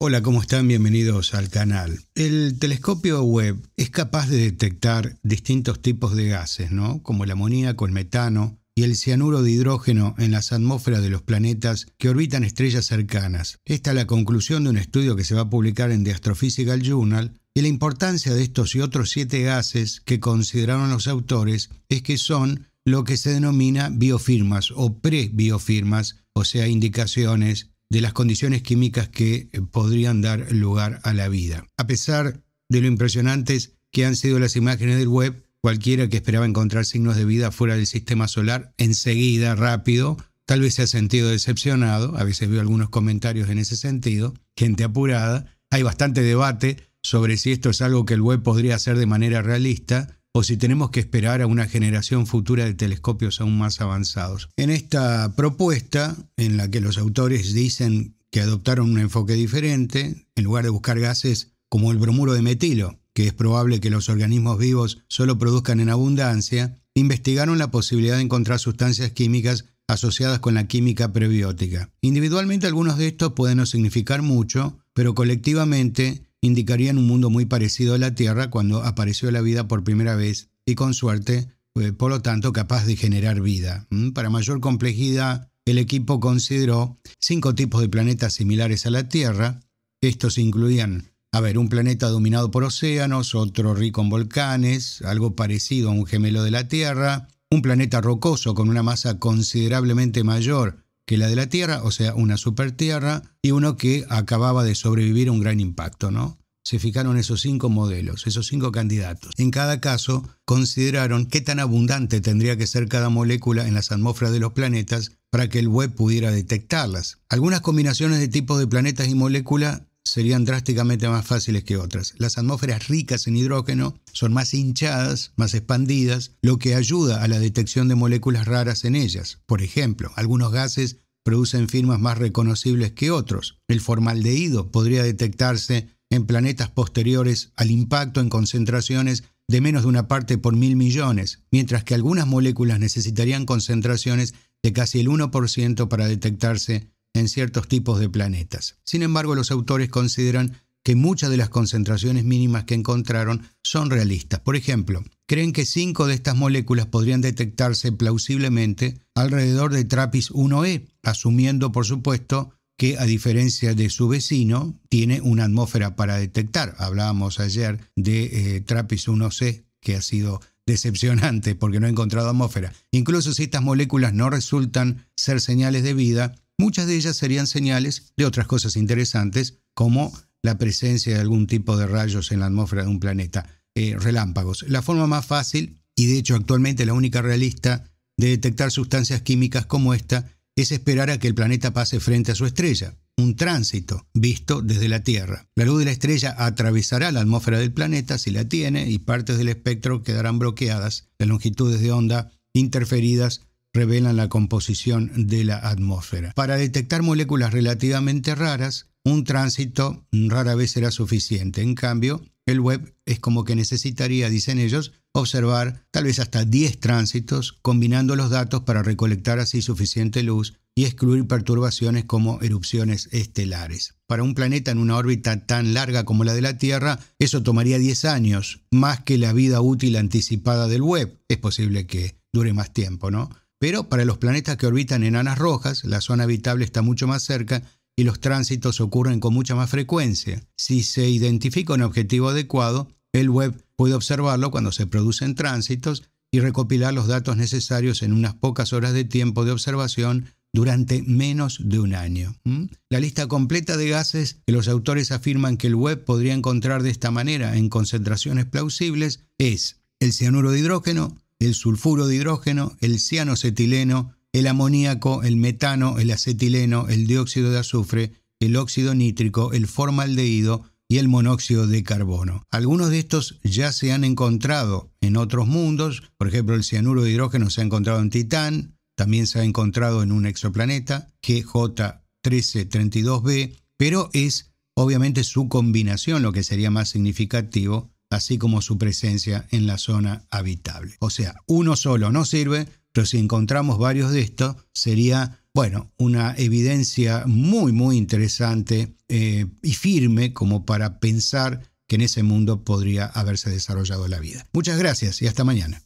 Hola, ¿cómo están? Bienvenidos al canal. El telescopio web es capaz de detectar distintos tipos de gases, ¿no? Como el amoníaco, el metano y el cianuro de hidrógeno en las atmósferas de los planetas que orbitan estrellas cercanas. Esta es la conclusión de un estudio que se va a publicar en The Astrophysical Journal y la importancia de estos y otros siete gases que consideraron los autores es que son lo que se denomina biofirmas o pre-biofirmas, o sea, indicaciones de las condiciones químicas que eh, podrían dar lugar a la vida. A pesar de lo impresionantes que han sido las imágenes del web, cualquiera que esperaba encontrar signos de vida fuera del sistema solar, enseguida, rápido, tal vez se ha sentido decepcionado, a veces vio algunos comentarios en ese sentido, gente apurada, hay bastante debate sobre si esto es algo que el web podría hacer de manera realista, o si tenemos que esperar a una generación futura de telescopios aún más avanzados. En esta propuesta, en la que los autores dicen que adoptaron un enfoque diferente, en lugar de buscar gases como el bromuro de metilo, que es probable que los organismos vivos solo produzcan en abundancia, investigaron la posibilidad de encontrar sustancias químicas asociadas con la química prebiótica. Individualmente algunos de estos pueden no significar mucho, pero colectivamente indicarían un mundo muy parecido a la Tierra cuando apareció la vida por primera vez y con suerte, por lo tanto, capaz de generar vida. ¿Mm? Para mayor complejidad, el equipo consideró cinco tipos de planetas similares a la Tierra. Estos incluían, a ver, un planeta dominado por océanos, otro rico en volcanes, algo parecido a un gemelo de la Tierra, un planeta rocoso con una masa considerablemente mayor que la de la Tierra, o sea, una supertierra, y uno que acababa de sobrevivir a un gran impacto, ¿no? Se fijaron esos cinco modelos, esos cinco candidatos. En cada caso, consideraron qué tan abundante tendría que ser cada molécula en las atmósferas de los planetas para que el web pudiera detectarlas. Algunas combinaciones de tipos de planetas y moléculas serían drásticamente más fáciles que otras. Las atmósferas ricas en hidrógeno son más hinchadas, más expandidas, lo que ayuda a la detección de moléculas raras en ellas. Por ejemplo, algunos gases producen firmas más reconocibles que otros. El formaldehído podría detectarse en planetas posteriores al impacto en concentraciones de menos de una parte por mil millones, mientras que algunas moléculas necesitarían concentraciones de casi el 1% para detectarse en ciertos tipos de planetas. Sin embargo, los autores consideran que muchas de las concentraciones mínimas que encontraron son realistas. Por ejemplo, creen que cinco de estas moléculas podrían detectarse plausiblemente alrededor de Trappist 1E, asumiendo, por supuesto, que a diferencia de su vecino, tiene una atmósfera para detectar. Hablábamos ayer de eh, Trappist 1C, que ha sido decepcionante porque no ha encontrado atmósfera. Incluso si estas moléculas no resultan ser señales de vida, Muchas de ellas serían señales de otras cosas interesantes, como la presencia de algún tipo de rayos en la atmósfera de un planeta, eh, relámpagos. La forma más fácil, y de hecho actualmente la única realista, de detectar sustancias químicas como esta es esperar a que el planeta pase frente a su estrella, un tránsito visto desde la Tierra. La luz de la estrella atravesará la atmósfera del planeta si la tiene y partes del espectro quedarán bloqueadas, las longitudes de onda interferidas revelan la composición de la atmósfera. Para detectar moléculas relativamente raras, un tránsito rara vez será suficiente. En cambio, el web es como que necesitaría, dicen ellos, observar tal vez hasta 10 tránsitos, combinando los datos para recolectar así suficiente luz y excluir perturbaciones como erupciones estelares. Para un planeta en una órbita tan larga como la de la Tierra, eso tomaría 10 años, más que la vida útil anticipada del web. Es posible que dure más tiempo, ¿no? Pero para los planetas que orbitan enanas rojas, la zona habitable está mucho más cerca y los tránsitos ocurren con mucha más frecuencia. Si se identifica un objetivo adecuado, el web puede observarlo cuando se producen tránsitos y recopilar los datos necesarios en unas pocas horas de tiempo de observación durante menos de un año. ¿Mm? La lista completa de gases que los autores afirman que el web podría encontrar de esta manera en concentraciones plausibles es el cianuro de hidrógeno, el sulfuro de hidrógeno, el cianocetileno, el amoníaco, el metano, el acetileno, el dióxido de azufre, el óxido nítrico, el formaldehído y el monóxido de carbono. Algunos de estos ya se han encontrado en otros mundos, por ejemplo el cianuro de hidrógeno se ha encontrado en Titán, también se ha encontrado en un exoplaneta, GJ1332b, pero es obviamente su combinación lo que sería más significativo así como su presencia en la zona habitable. O sea, uno solo no sirve, pero si encontramos varios de estos, sería, bueno, una evidencia muy, muy interesante eh, y firme como para pensar que en ese mundo podría haberse desarrollado la vida. Muchas gracias y hasta mañana.